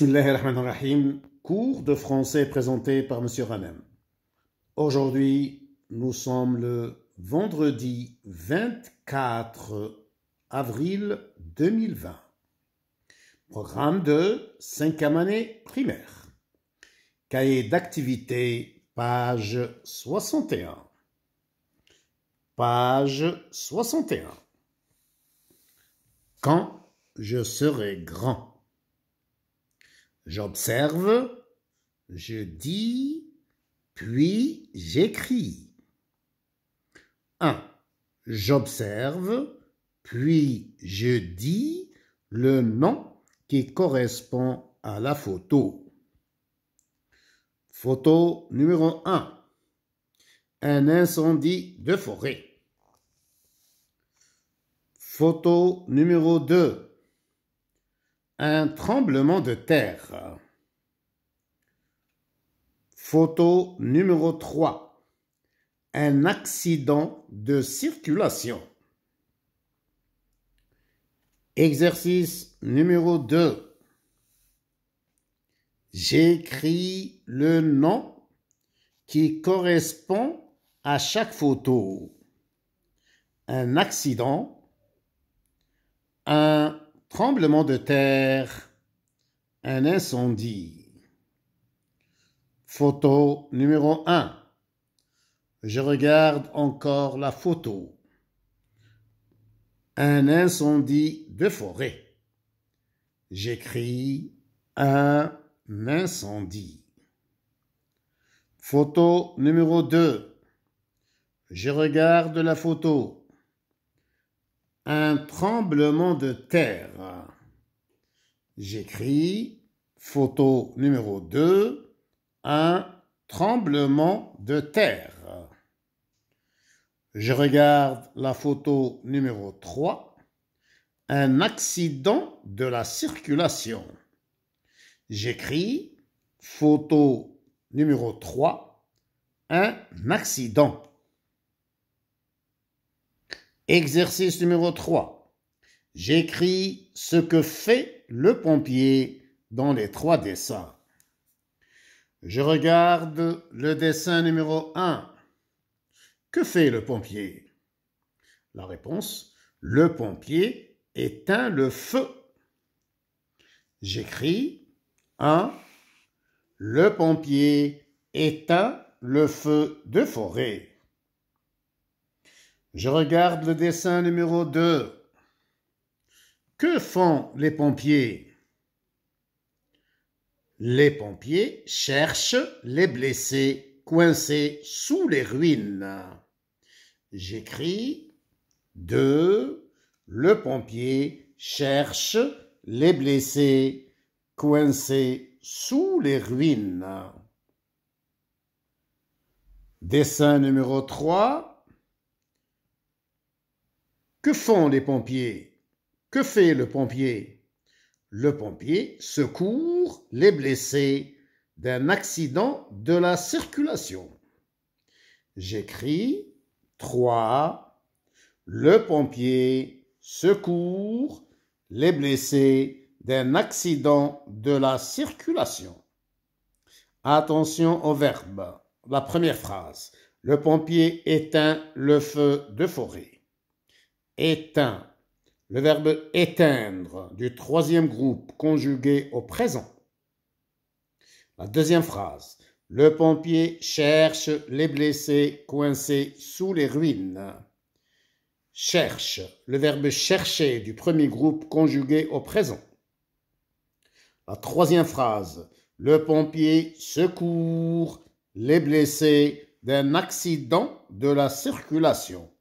ar-Rahim cours de français présenté par M. Ramem. Aujourd'hui, nous sommes le vendredi 24 avril 2020. Programme de 5e année primaire. Cahier d'activité, page 61. Page 61. Quand je serai grand. J'observe, je dis, puis j'écris. 1. J'observe, puis je dis le nom qui correspond à la photo. Photo numéro 1. Un incendie de forêt. Photo numéro 2 un tremblement de terre. Photo numéro 3. Un accident de circulation. Exercice numéro 2. J'écris le nom qui correspond à chaque photo. Un accident tremblement de terre, un incendie. Photo numéro 1. Je regarde encore la photo. Un incendie de forêt. J'écris un incendie. Photo numéro 2. Je regarde la photo. Un tremblement de terre. J'écris, photo numéro 2, un tremblement de terre. Je regarde la photo numéro 3, un accident de la circulation. J'écris, photo numéro 3, un accident. Exercice numéro 3. J'écris ce que fait le pompier dans les trois dessins. Je regarde le dessin numéro 1. Que fait le pompier La réponse, le pompier éteint le feu. J'écris 1. Le pompier éteint le feu de forêt. Je regarde le dessin numéro 2. Que font les pompiers Les pompiers cherchent les blessés coincés sous les ruines. J'écris 2. Le pompier cherche les blessés coincés sous les ruines. Dessin numéro 3. Que font les pompiers que fait le pompier Le pompier secourt les blessés d'un accident de la circulation. J'écris 3. Le pompier secourt les blessés d'un accident de la circulation. Attention au verbe. La première phrase. Le pompier éteint le feu de forêt. Éteint le verbe éteindre du troisième groupe conjugué au présent. La deuxième phrase. Le pompier cherche les blessés coincés sous les ruines. Cherche. Le verbe chercher du premier groupe conjugué au présent. La troisième phrase. Le pompier secourt les blessés d'un accident de la circulation.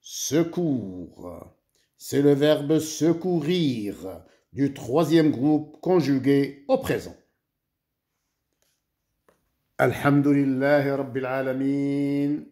Secours. C'est le verbe secourir du troisième groupe conjugué au présent. Alhamdulillah Rabbil